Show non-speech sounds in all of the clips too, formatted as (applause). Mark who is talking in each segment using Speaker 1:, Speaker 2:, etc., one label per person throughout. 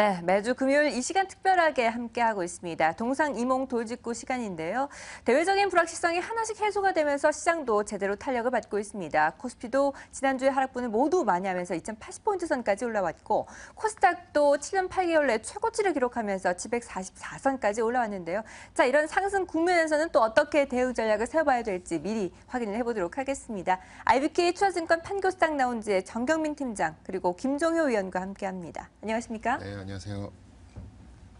Speaker 1: 네, 매주 금요일 이 시간 특별하게 함께하고 있습니다. 동상 이몽 돌직구 시간인데요. 대외적인 불확실성이 하나씩 해소가 되면서 시장도 제대로 탄력을 받고 있습니다. 코스피도 지난주에 하락분을 모두 많이 하면서 2080포인트 선까지 올라왔고 코스닥도 7년 8개월 내 최고치를 기록하면서 744선까지 올라왔는데요. 자, 이런 상승 국면에서는 또 어떻게 대응 전략을 세워봐야 될지 미리 확인을 해보도록 하겠습니다. IBK 투자증권 판교스닥 나온지의 정경민 팀장 그리고 김종효 위원과 함께합니다. 안녕하십니까? 네,
Speaker 2: 안녕하십니까? 안녕하세요.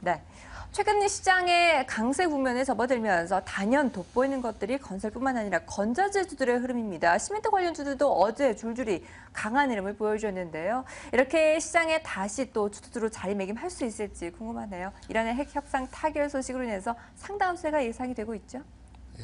Speaker 1: 네. 최근 시장의 강세 국면에 접어들면서 단연 돋보이는 것들이 건설뿐만 아니라 건자재주들의 흐름입니다. 시멘트 관련 주들도 어제 줄줄이 강한 흐름을 보여주었는데요. 이렇게 시장에 다시 또주도로 자리매김할 수 있을지 궁금하네요. 이란의 핵 협상 타결 소식으로 인해서 상당수세가 예상이 되고 있죠?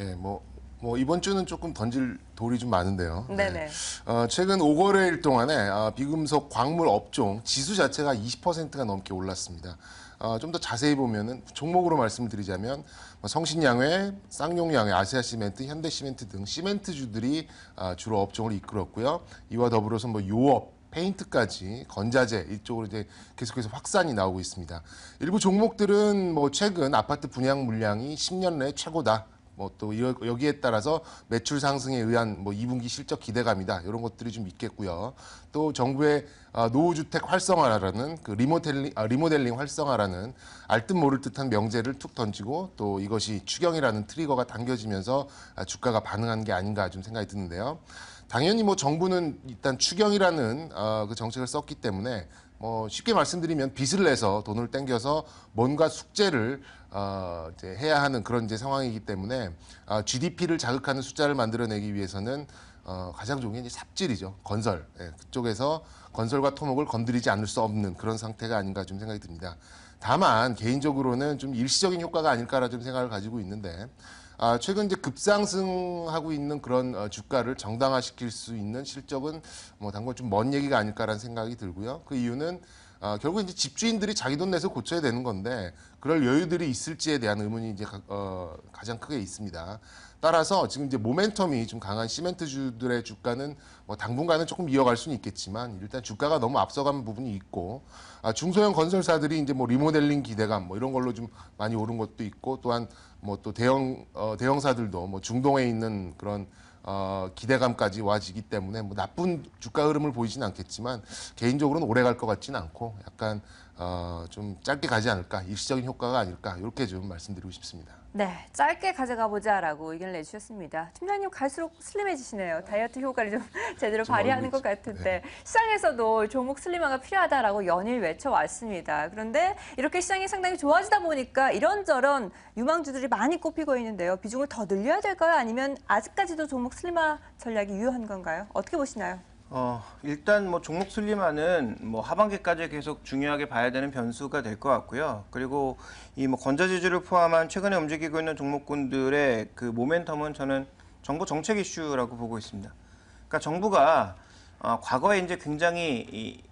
Speaker 2: 예, 뭐뭐 이번 주는 조금 던질 돌이 좀 많은데요. 네. 네네. 어, 최근 5거래일 동안에 아, 비금속 광물 업종 지수 자체가 20%가 넘게 올랐습니다. 어, 아, 좀더 자세히 보면은 종목으로 말씀드리자면 뭐 성신양회, 쌍용양회, 아세아시멘트, 현대시멘트 등 시멘트주들이 아, 주로 업종을 이끌었고요. 이와 더불어서 뭐 요업, 페인트까지 건자재 이쪽으로 이제 계속해서 확산이 나오고 있습니다. 일부 종목들은 뭐 최근 아파트 분양 물량이 10년 내 최고다. 뭐또 여기에 따라서 매출 상승에 의한 뭐 2분기 실적 기대감이다 이런 것들이 좀 있겠고요. 또 정부의 아, 노후주택 활성화라는 그 리모델링, 아, 리모델링 활성화라는 알듯 모를 듯한 명제를 툭 던지고 또 이것이 추경이라는 트리거가 당겨지면서 아, 주가가 반응한 게 아닌가 좀 생각이 드는데요. 당연히 뭐 정부는 일단 추경이라는 어, 그 정책을 썼기 때문에 뭐 쉽게 말씀드리면 빚을 내서 돈을 땡겨서 뭔가 숙제를 어 이제 해야 하는 그런 이제 상황이기 때문에 어 아, GDP를 자극하는 숫자를 만들어내기 위해서는 어 가장 좋은 게 이제 삽질이죠 건설 예, 그쪽에서 건설과 토목을 건드리지 않을 수 없는 그런 상태가 아닌가 좀 생각이 듭니다. 다만 개인적으로는 좀 일시적인 효과가 아닐까라 좀 생각을 가지고 있는데 아, 최근 이제 급상승하고 있는 그런 어, 주가를 정당화시킬 수 있는 실적은 뭐 당분 좀먼 얘기가 아닐까라는 생각이 들고요. 그 이유는 아, 결국 이제 집주인들이 자기 돈 내서 고쳐야 되는 건데 그럴 여유들이 있을지에 대한 의문이 이제 가, 어, 가장 크게 있습니다. 따라서 지금 이제 모멘텀이 좀 강한 시멘트주들의 주가는 뭐 당분간은 조금 이어갈 수는 있겠지만 일단 주가가 너무 앞서가는 부분이 있고 아, 중소형 건설사들이 이제 뭐 리모델링 기대감 뭐 이런 걸로 좀 많이 오른 것도 있고 또한 뭐 또 대형 어, 대형사들도 뭐 중동에 있는 그런 어, 기대감까지 와지기 때문에 뭐 나쁜 주가 흐름을 보이진 않겠지만 개인적으로는 오래 갈 것 같지는 않고 약간 어, 좀 짧게 가지 않을까 일시적인 효과가 아닐까 이렇게 좀 말씀드리고 싶습니다.
Speaker 1: 네, 짧게 가져가 보자라고 의견을 내주셨습니다. 팀장님 갈수록 슬림해지시네요. 다이어트 효과를 좀 (laughs) 제대로 좀 발휘하는 것 같은데 네. 시장에서도 종목 슬림화가 필요하다라고 연일 외쳐왔습니다. 그런데 이렇게 시장이 상당히 좋아지다 보니까 이런저런 유망주들이 많이 꼽히고 있는데요. 비중을 더 늘려야 될까요? 아니면 아직까지도 종목 슬림화 전략이 유효한 건가요? 어떻게 보시나요?
Speaker 3: 어, 일단 뭐 종목 순리만은 뭐 하반기까지 계속 중요하게 봐야 되는 변수가 될 것 같고요. 그리고 이 뭐 건자지주를 포함한 최근에 움직이고 있는 종목군들의 그 모멘텀은 저는 정부 정책 이슈라고 보고 있습니다. 그러니까 정부가 어, 과거에 이제 굉장히 이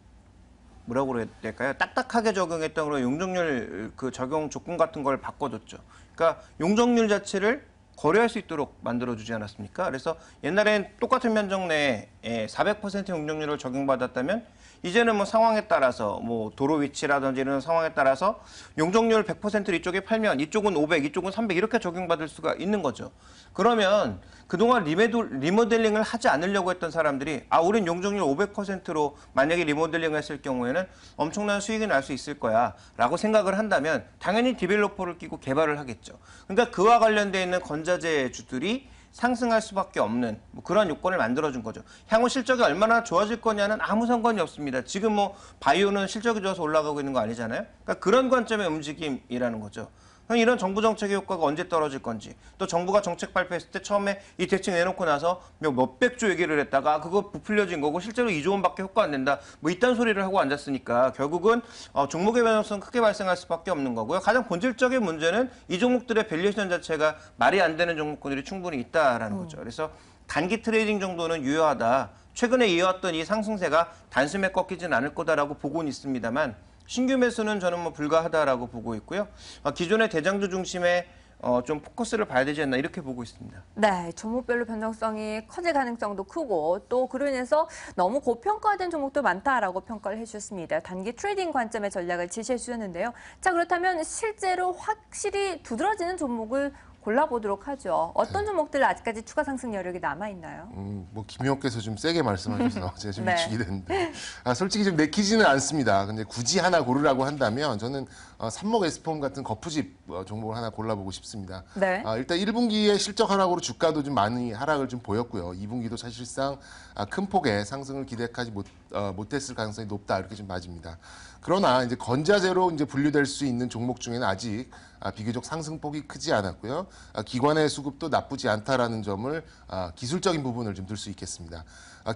Speaker 3: 뭐라고 그래야 될까요? 딱딱하게 적용했던 그런 용적률 그 적용 조건 같은 걸 바꿔줬죠. 그러니까 용적률 자체를 거래할 수 있도록 만들어주지 않았습니까? 그래서 옛날엔 똑같은 면적 내에 400% 용적률을 적용받았다면 이제는 뭐 상황에 따라서 뭐 도로 위치라든지 이런 상황에 따라서 용적률 100%를 이쪽에 팔면 이쪽은 500, 이쪽은 300 이렇게 적용받을 수가 있는 거죠. 그러면 그동안 리모델링을 하지 않으려고 했던 사람들이 아, 우린 용적률 500%로 만약에 리모델링을 했을 경우에는 엄청난 수익이 날 수 있을 거야 라고 생각을 한다면 당연히 디벨로퍼를 끼고 개발을 하겠죠. 그러니까 그와 관련되어 있는 건자재 주들이 상승할 수밖에 없는 뭐 그런 요건을 만들어준 거죠. 향후 실적이 얼마나 좋아질 거냐는 아무 상관이 없습니다. 지금 뭐 바이오는 실적이 좋아서 올라가고 있는 거 아니잖아요. 그러니까 그런 관점의 움직임이라는 거죠. 이런 정부 정책의 효과가 언제 떨어질 건지 또 정부가 정책 발표했을 때 처음에 이 대책 내놓고 나서 몇백조 얘기를 했다가 그거 부풀려진 거고 실제로 2조 원밖에 효과 안된다뭐 이딴 소리를 하고 앉았으니까 결국은 어, 종목의 변동성 크게 발생할 수밖에 없는 거고요 가장 본질적인 문제는 이 종목들의 밸류에이션 자체가 말이 안 되는 종목군들이 충분히 있다라는 음. 거죠 그래서 단기 트레이딩 정도는 유효하다 최근에 이어왔던 이 상승세가 단숨에 꺾이진 않을 거다라고 보고는 있습니다만 신규 매수는 저는 뭐 불가하다라고 보고 있고요. 어, 기존의 대장주 중심의 어, 좀 포커스를 봐야 되지 않나 이렇게 보고 있습니다.
Speaker 1: 네, 종목별로 변동성이 커질 가능성도 크고 또 그로 인해서 너무 고평가된 종목도 많다라고 평가를 해주셨습니다. 단기 트레이딩 관점의 전략을 제시해 주셨는데요. 자 그렇다면 실제로 확실히 두드러지는 종목을 골라보도록 하죠. 어떤 네. 종목들 아직까지 추가 상승 여력이 남아 있나요?
Speaker 2: 음, 뭐 김영께서 좀 세게 말씀하셔서 (laughs) 제가 좀 네. 위축 됐는데 아, 솔직히 좀 내키지는 않습니다. 근데 굳이 하나 고르라고 한다면 저는 어, 삼목 에스폼 같은 거푸집 어, 종목을 하나 골라보고 싶습니다. 네. 아, 일단 1분기에 실적 하락으로 주가도 좀 많이 하락을 좀 보였고요. 2분기도 사실상 아, 큰 폭의 상승을 기대하지 못, 어, 못했을 가능성이 높다 이렇게 좀 맞습니다. 그러나 이제 건자재로 이제 분류될 수 있는 종목 중에는 아직 아, 비교적 상승폭이 크지 않았고요. 아, 기관의 수급도 나쁘지 않다라는 점을 아, 기술적인 부분을 좀 들 수 있겠습니다.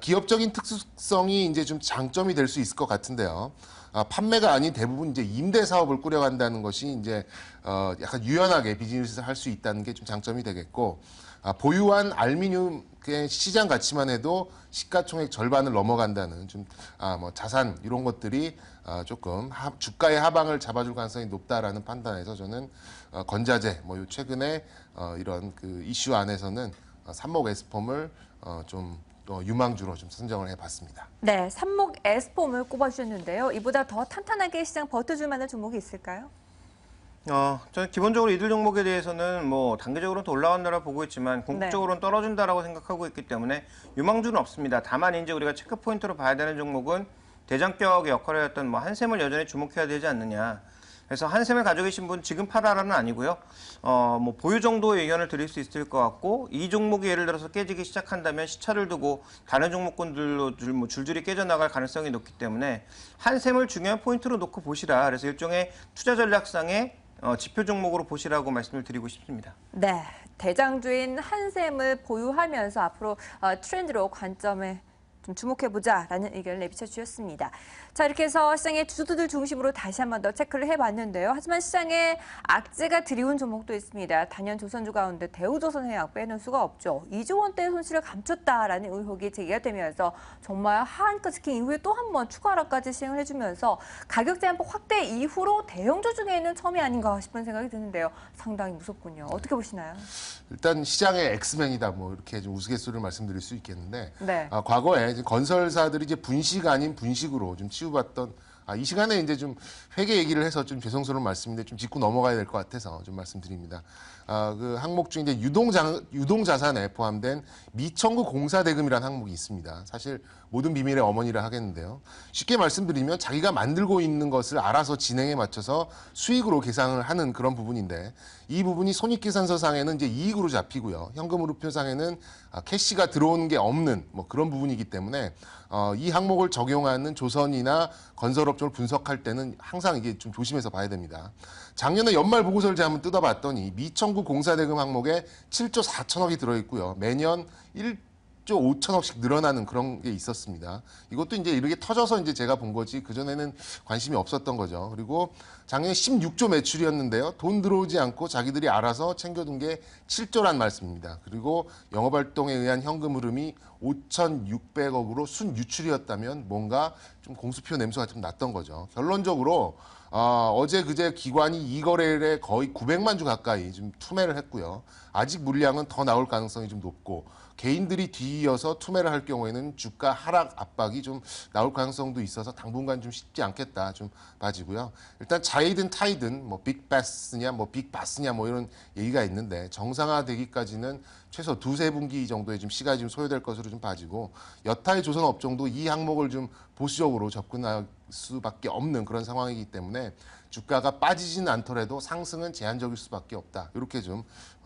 Speaker 2: 기업적인 특수성이 이제 좀 장점이 될 수 있을 것 같은데요. 판매가 아닌 대부분 이제 임대 사업을 꾸려간다는 것이 이제 어, 약간 유연하게 비즈니스를 할 수 있다는 게 좀 장점이 되겠고 아, 보유한 알미늄의 시장 가치만 해도 시가총액 절반을 넘어간다는 좀 아, 뭐 자산 이런 것들이 아, 조금 주가의 하방을 잡아줄 가능성이 높다라는 판단에서 저는 어, 건자재 뭐 최근에 어, 이런 그 이슈 안에서는 어, 삼목 에스폼을 어, 좀 유망주로 좀
Speaker 3: 선정을 해봤습니다.
Speaker 1: 네, 삼목 에스폼을 꼽아주셨는데요. 이보다 더 탄탄하게 시장 버텨줄 만한 종목이 있을까요?
Speaker 3: 어, 저는 기본적으로 이들 종목에 대해서는 뭐단계적으로는더 올라간다고 보고 있지만 네. 궁극적으로는 떨어진다라고 생각하고 있기 때문에 유망주는 없습니다. 다만 이제 우리가 체크 포인트로 봐야 되는 종목은 대장격의 역할을 했던 뭐 한샘을 여전히 주목해야 되지 않느냐. 그래서 한샘을 가지고 계신 분 지금 팔아라는 아니고요. 어, 뭐 보유 정도의 의견을 드릴 수 있을 것 같고 이 종목이 예를 들어서 깨지기 시작한다면 시차를 두고 다른 종목군들로 줄, 뭐 줄줄이 깨져나갈 가능성이 높기 때문에 한샘을 중요한 포인트로 놓고 보시라. 그래서 일종의 투자 전략상의 어, 지표 종목으로 보시라고 말씀을 드리고 싶습니다.
Speaker 1: 네, 대장주인 한샘을 보유하면서 앞으로 어, 트렌드로 관점에 좀 주목해보자라는 의견을 내비쳐 주셨습니다. 자 이렇게 해서 시장의 주도들 중심으로 다시 한 번 더 체크를 해봤는데요. 하지만 시장에 악재가 드리운 종목도 있습니다. 단연 조선주 가운데 대우조선해양 빼놓을 수가 없죠. 2조 원대의 손실을 감췄다라는 의혹이 제기가 되면서 정말 하한가 스킨 이후에 또 한 번 추가 하락까지 시행을 해주면서 가격 제한폭 확대 이후로 대형주 중에는 처음이 아닌가 싶은 생각이 드는데요. 상당히 무섭군요. 어떻게 보시나요?
Speaker 2: 일단 시장의 엑스맨이다 뭐 이렇게 좀 우스갯소리를 말씀드릴 수 있겠는데 네. 아, 과거에 건설사들이 이제 분식 아닌 분식으로 좀 치유받던 아, 이 시간에 이제 좀 회계 얘기를 해서 좀 죄송스러운 말씀인데 좀 짚고 넘어가야 될 것 같아서 좀 말씀드립니다. 아, 그 항목 중에 이제 유동자, 유동자산에 포함된 미청구 공사대금이라는 항목이 있습니다. 사실 모든 비밀의 어머니를 하겠는데요. 쉽게 말씀드리면 자기가 만들고 있는 것을 알아서 진행에 맞춰서 수익으로 계산을 하는 그런 부분인데 이 부분이 손익계산서상에는 이제 이익으로 잡히고요. 현금으로표상에는 아, 캐시가 들어오는 게 없는 뭐 그런 부분이기 때문에 어, 이 항목을 적용하는 조선이나 건설업종을 분석할 때는 항상 이게 좀 조심해서 봐야 됩니다. 작년에 연말 보고서를 제가 한번 뜯어봤더니 미천구 공사대금 항목에 7조 4천억이 들어있고요. 매년 1 1조 5천억씩 늘어나는 그런 게 있었습니다. 이것도 이제 이렇게 터져서 이제 제가 본 거지 그전에는 관심이 없었던 거죠. 그리고 작년에 16조 매출이었는데요. 돈 들어오지 않고 자기들이 알아서 챙겨둔 게 7조란 말씀입니다. 그리고 영업활동에 의한 현금 흐름이 5,600억으로 순유출이었다면 뭔가 좀 공수표 냄새가 좀 났던 거죠. 결론적으로 어, 어제 그제 기관이 이 거래일에 거의 900만 주 가까이 좀 투매를 했고요. 아직 물량은 더 나올 가능성이 좀 높고 개인들이 뒤이어서 투매를 할 경우에는 주가 하락 압박이 좀 나올 가능성도 있어서 당분간 좀 쉽지 않겠다 좀 봐지고요. 일단 자이든 타이든 뭐 빅바스냐 뭐 빅바스냐 뭐 이런 얘기가 있는데 정상화되기까지는 최소 두세 분기 정도의 좀 시간이 좀 소요될 것으로 좀 봐지고 여타의 조선 업종도 이 항목을 좀 보수적으로 접근하 수밖에 없는 그런 상황이기 때문에 주가가 빠지지는 않더라도 상승은 제한적일 수밖에 없다. 이렇게 좀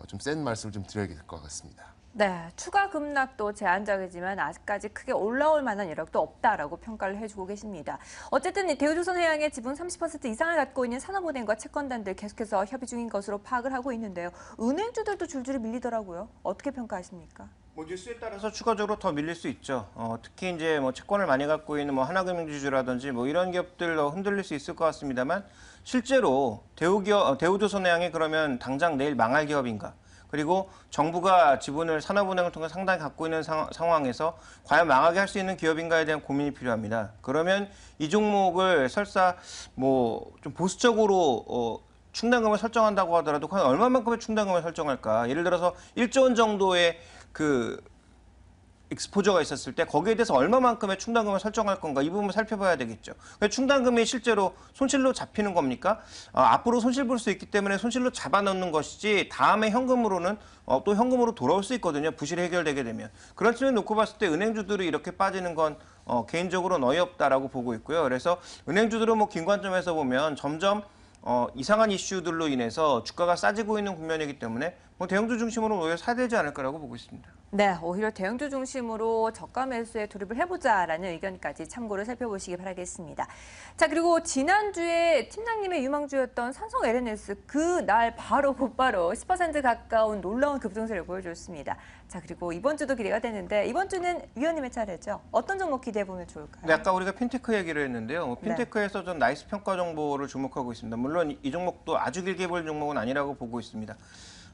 Speaker 2: 좀센 어, 말씀을 좀 드려야 될 것 같습니다.
Speaker 1: 네, 추가 급락도 제한적이지만 아직까지 크게 올라올 만한 여력도 없다라고 평가를 해주고 계십니다. 어쨌든 대우조선해양의 지분 30% 이상을 갖고 있는 산업은행과 채권단들 계속해서 협의 중인 것으로 파악을 하고 있는데요. 은행주들도 줄줄이 밀리더라고요. 어떻게 평가하십니까?
Speaker 3: 보지수에 뭐 따라서 추가적으로 더 밀릴 수 있죠. 어, 특히 이제 뭐 채권을 많이 갖고 있는 뭐 하나금융주주라든지 뭐 이런 기업들 더 흔들릴 수 있을 것 같습니다만 실제로 대우기업 어, 대우조선의양이 그러면 당장 내일 망할 기업인가? 그리고 정부가 지분을 산업은행을 통해 상당히 갖고 있는 상, 황에서 과연 망하게 할 수 있는 기업인가에 대한 고민이 필요합니다. 그러면 이 종목을 설사 뭐 좀 보수적으로 어, 충당금을 설정한다고 하더라도 과연 얼마만큼의 충당금을 설정할까? 예를 들어서 1조 원 정도의 그 익스포저가 있었을 때 거기에 대해서 얼마만큼의 충당금을 설정할 건가 이 부분을 살펴봐야 되겠죠. 그러니까 충당금이 실제로 손실로 잡히는 겁니까? 어, 앞으로 손실 볼 수 있기 때문에 손실로 잡아놓는 것이지 다음에 현금으로는 어, 또 현금으로 돌아올 수 있거든요. 부실이 해결되게 되면. 그런 측면 놓고 봤을 때 은행주들이 이렇게 빠지는 건 어, 개인적으로는 어이없다라고 보고 있고요. 그래서 은행주들은 뭐긴 관점에서 보면 점점 어, 이상한 이슈들로 인해서 주가가 싸지고 있는 국면이기 때문에 뭐 대형주 중심으로 오히려 사야 되지 않을 까라고 보고 있습니다.
Speaker 1: 네, 오히려 대형주 중심으로 저가 매수에 돌입을 해보자라는 의견까지 참고로 살펴보시기 바라겠습니다. 자, 그리고 지난주에 팀장님의 유망주였던 삼성 LNS 그날 바로 곧바로 10% 가까운 놀라운 급등세를 보여줬습니다. 자, 그리고 이번 주도 기대가 되는데 이번 주는 위원님의 차례죠. 어떤 종목 기대해보면 좋을까요?
Speaker 3: 네, 아까 우리가 핀테크 얘기를 했는데요. 뭐 핀테크에서 네. 나이스 평가 정보를 주목하고 있습니다. 물론 이 종목도 아주 길게 볼 종목은 아니라고 보고 있습니다.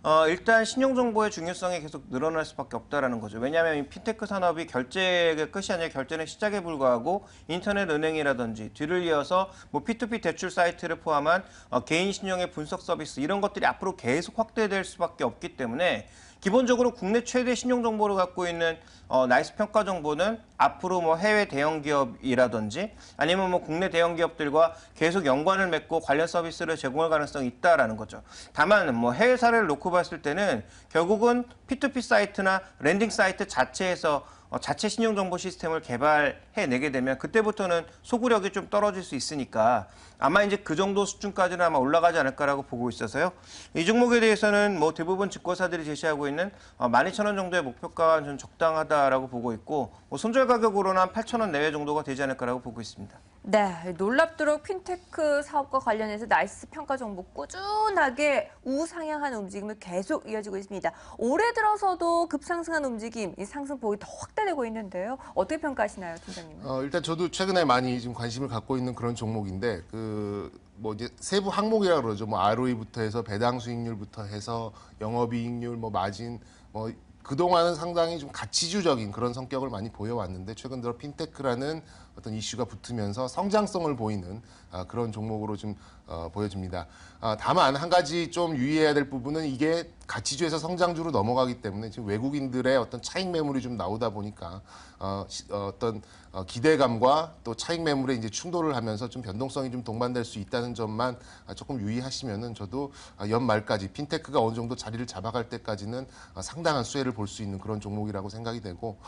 Speaker 3: 어, 일단 신용정보의 중요성이 계속 늘어날 수밖에 없다라는 거죠. 왜냐하면 이 핀테크 산업이 결제의 끝이 아니라 결제는 시작에 불과하고 인터넷 은행이라든지 뒤를 이어서 뭐 P2P 대출 사이트를 포함한 어, 개인 신용의 분석 서비스 이런 것들이 앞으로 계속 확대될 수밖에 없기 때문에 기본적으로 국내 최대 신용 정보를 갖고 있는 어, 나이스 평가 정보는 앞으로 뭐 해외 대형 기업이라든지 아니면 뭐 국내 대형 기업들과 계속 연관을 맺고 관련 서비스를 제공할 가능성이 있다라는 거죠. 다만 뭐 해외 사례를 놓고 봤을 때는 결국은 P2P 사이트나 랜딩 사이트 자체에서 어, 자체 신용정보 시스템을 개발해내게 되면 그때부터는 소구력이 좀 떨어질 수 있으니까 아마 이제 그 정도 수준까지는 아마 올라가지 않을까라고 보고 있어서요. 이 종목에 대해서는 뭐 대부분 증권사들이 제시하고 있는 12,000원 어, 정도의 목표가가 좀 적당하다라고 보고 있고 뭐 손절 가격으로는 한 8,000원 내외 정도가 되지 않을까라고 보고 있습니다.
Speaker 1: 네, 놀랍도록 핀테크 사업과 관련해서 나이스 평가 종목 꾸준하게 우상향한 움직임을 계속 이어지고 있습니다. 올해 들어서도 급상승한 움직임, 상승폭이 더 확대되고 있는데요. 어떻게 평가하시나요, 팀장님?
Speaker 2: 어, 일단 저도 최근에 많이 지금 관심을 갖고 있는 그런 종목인데 그뭐 이제 세부 항목이라 그러죠. 뭐 ROE부터 해서 배당 수익률부터 해서 영업이익률, 뭐 마진, 뭐 그동안은 상당히 좀 가치주적인 그런 성격을 많이 보여왔는데 최근 들어 핀테크라는 어떤 이슈가 붙으면서 성장성을 보이는 아, 그런 종목으로 좀 어, 보여집니다. 아, 다만 한 가지 좀 유의해야 될 부분은 이게 가치주에서 성장주로 넘어가기 때문에 지금 외국인들의 어떤 차익 매물이 좀 나오다 보니까 어, 어 떤 어, 기대감과 또 차익 매물에 이제 충돌을 하면서 좀 변동성이 좀 동반될 수 있다는 점만 아, 조금 유의하시면은 저도 연말까지 핀테크가 어느 정도 자리를 잡아갈 때까지는 상당한 수혜를 볼 수 있는 그런 종목이라고 생각이 되고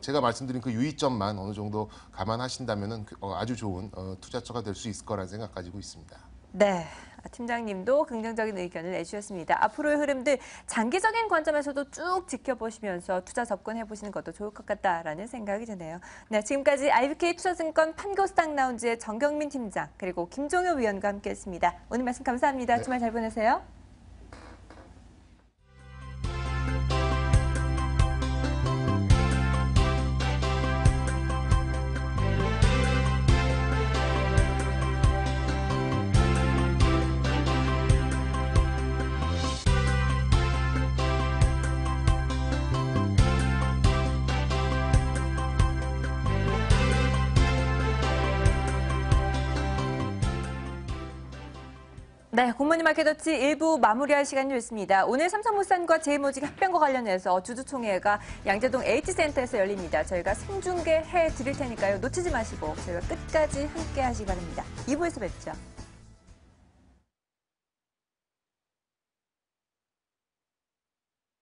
Speaker 2: 제가 말씀드린 그 유의점만 어느 정도 감안하 하신다면 그, 어, 아주 좋은 어, 투자처가 될 수 있을 거라는 생각 가지고 있습니다.
Speaker 1: 네. 아, 팀장님도 긍정적인 의견을 내주셨습니다. 앞으로의 흐름들 장기적인 관점에서도 쭉 지켜보시면서 투자 접근해 보시는 것도 좋을 것 같다라는 생각이 드네요. 네, 지금까지 IBK 투자증권 판교스탁 라운지의 정경민 팀장 그리고 김종효 위원과 함께했습니다. 오늘 말씀 감사합니다. 네. 주말 잘 보내세요. 네, 공무님 마켓더치 일부 마무리할 시간 이됐습니다 오늘 삼성물산과 제이모직 합병과 관련해서 주주총회가 양재동 H센터에서 열립니다. 저희가 생중계해 드릴 테니까요. 놓치지 마시고 저희가 끝까지 함께 하시기 바랍니다. 2부에서 뵙죠.